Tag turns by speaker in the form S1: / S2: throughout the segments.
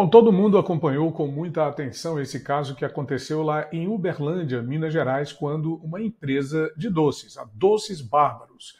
S1: Bom, todo mundo acompanhou com muita atenção esse caso que aconteceu lá em Uberlândia, Minas Gerais, quando uma empresa de doces, a Doces Bárbaros,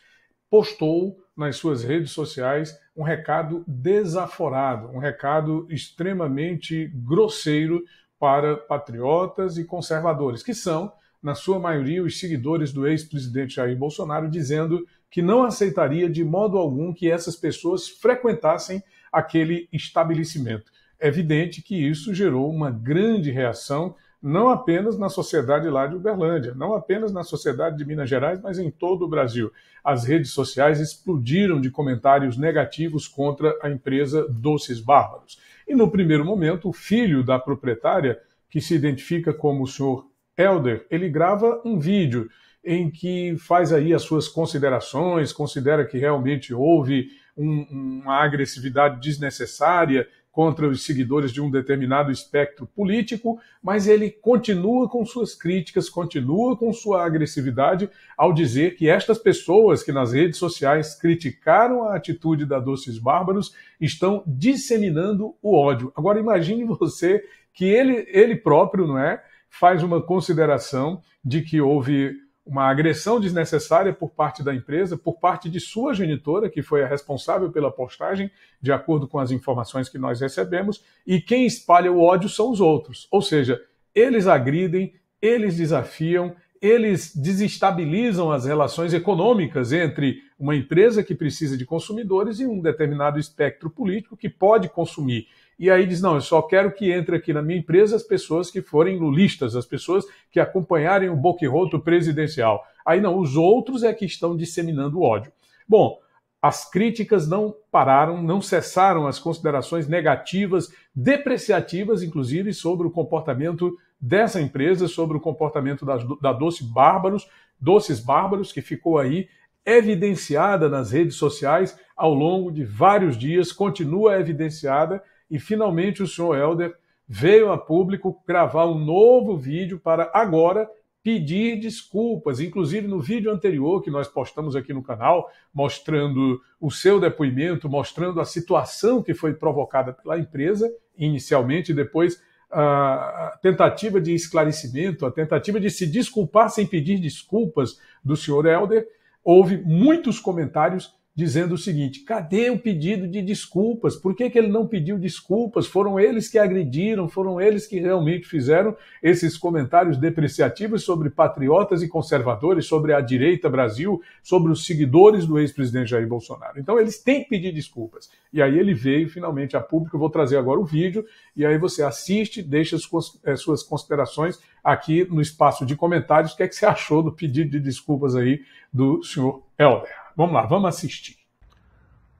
S1: postou nas suas redes sociais um recado desaforado, um recado extremamente grosseiro para patriotas e conservadores, que são, na sua maioria, os seguidores do ex-presidente Jair Bolsonaro, dizendo que não aceitaria de modo algum que essas pessoas frequentassem aquele estabelecimento. É evidente que isso gerou uma grande reação, não apenas na sociedade lá de Uberlândia, não apenas na sociedade de Minas Gerais, mas em todo o Brasil. As redes sociais explodiram de comentários negativos contra a empresa Doces Bárbaros. E no primeiro momento, o filho da proprietária, que se identifica como o senhor Elder, ele grava um vídeo em que faz aí as suas considerações, considera que realmente houve um, uma agressividade desnecessária, contra os seguidores de um determinado espectro político, mas ele continua com suas críticas, continua com sua agressividade ao dizer que estas pessoas que nas redes sociais criticaram a atitude da Doces Bárbaros estão disseminando o ódio. Agora imagine você que ele, ele próprio, não é, faz uma consideração de que houve uma agressão desnecessária por parte da empresa, por parte de sua genitora, que foi a responsável pela postagem, de acordo com as informações que nós recebemos, e quem espalha o ódio são os outros. Ou seja, eles agridem, eles desafiam, eles desestabilizam as relações econômicas entre uma empresa que precisa de consumidores e um determinado espectro político que pode consumir. E aí diz: não, eu só quero que entre aqui na minha empresa as pessoas que forem lulistas, as pessoas que acompanharem o boquirroto presidencial. Aí não, os outros é que estão disseminando ódio. Bom, as críticas não pararam, não cessaram as considerações negativas, depreciativas, inclusive, sobre o comportamento dessa empresa sobre o comportamento da, da Doce Bárbaros, Doces Bárbaros, que ficou aí evidenciada nas redes sociais ao longo de vários dias, continua evidenciada e finalmente o senhor Helder veio a público gravar um novo vídeo para agora pedir desculpas. Inclusive, no vídeo anterior que nós postamos aqui no canal, mostrando o seu depoimento, mostrando a situação que foi provocada pela empresa, inicialmente, e depois a tentativa de esclarecimento, a tentativa de se desculpar sem pedir desculpas do senhor Helder, houve muitos comentários dizendo o seguinte: cadê o pedido de desculpas? Por que, que ele não pediu desculpas? Foram eles que agrediram, foram eles que realmente fizeram esses comentários depreciativos sobre patriotas e conservadores, sobre a direita Brasil, sobre os seguidores do ex-presidente Jair Bolsonaro. Então eles têm que pedir desculpas. E aí ele veio finalmente a público. Eu vou trazer agora o vídeo e aí você assiste, deixa eh, suas considerações aqui no espaço de comentários. O que, é que você achou do pedido de desculpas aí do senhor Helder? Vamos lá, vamos assistir.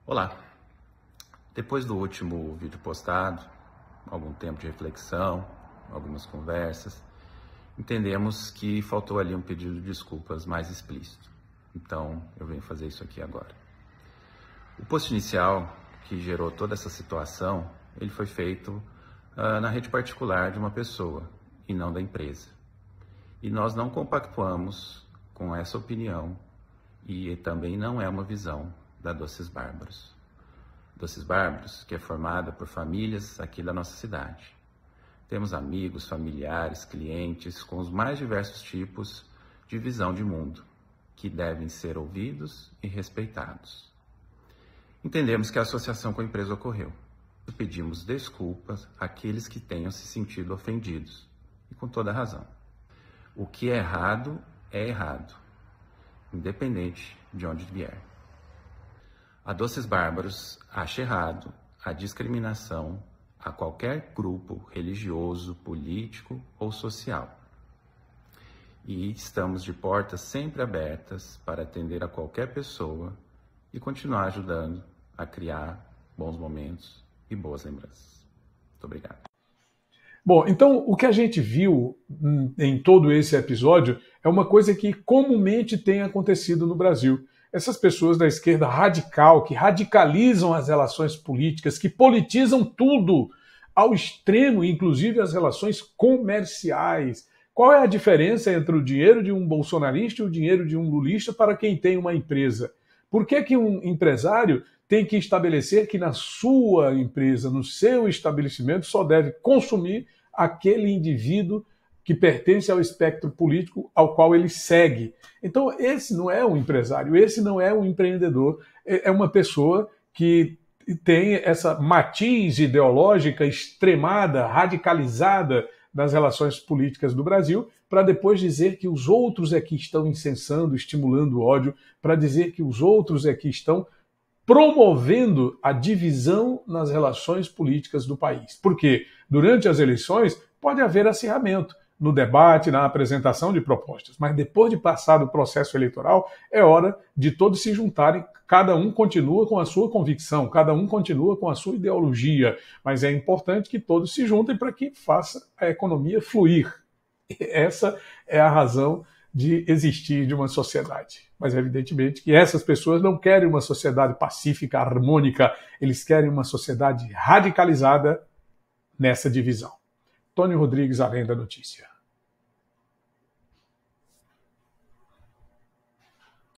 S2: Olá. Depois do último vídeo postado, algum tempo de reflexão, algumas conversas, entendemos que faltou ali um pedido de desculpas mais explícito. Então, eu venho fazer isso aqui agora. O post inicial que gerou toda essa situação, ele foi feito uh, na rede particular de uma pessoa e não da empresa. E nós não compactuamos com essa opinião e também não é uma visão da Doces Bárbaros. Doces Bárbaros, que é formada por famílias aqui da nossa cidade. Temos amigos, familiares, clientes com os mais diversos tipos de visão de mundo, que devem ser ouvidos e respeitados. Entendemos que a associação com a empresa ocorreu. Pedimos desculpas àqueles que tenham se sentido ofendidos, e com toda razão. O que é errado é errado independente de onde vier. A Doces Bárbaros acha errado a discriminação a qualquer grupo religioso, político ou social. E estamos de portas sempre abertas para atender a qualquer pessoa e continuar ajudando a criar bons momentos e boas lembranças. Muito obrigado.
S1: Bom, então o que a gente viu hum, em todo esse episódio é uma coisa que comumente tem acontecido no Brasil. Essas pessoas da esquerda radical, que radicalizam as relações políticas, que politizam tudo ao extremo, inclusive as relações comerciais. Qual é a diferença entre o dinheiro de um bolsonarista e o dinheiro de um lulista para quem tem uma empresa? Por que, que um empresário tem que estabelecer que na sua empresa, no seu estabelecimento, só deve consumir aquele indivíduo que pertence ao espectro político ao qual ele segue. Então, esse não é um empresário, esse não é um empreendedor, é, é uma pessoa que tem essa matiz ideológica extremada, radicalizada nas relações políticas do Brasil, para depois dizer que os outros é que estão incensando, estimulando o ódio, para dizer que os outros é que estão promovendo a divisão nas relações políticas do país. Porque durante as eleições pode haver acirramento no debate, na apresentação de propostas, mas depois de passar o processo eleitoral, é hora de todos se juntarem. Cada um continua com a sua convicção, cada um continua com a sua ideologia, mas é importante que todos se juntem para que faça a economia fluir. Essa é a razão de existir de uma sociedade. Mas, evidentemente, que essas pessoas não querem uma sociedade pacífica, harmônica, eles querem uma sociedade radicalizada nessa divisão. Tony Rodrigues, Além da Notícia.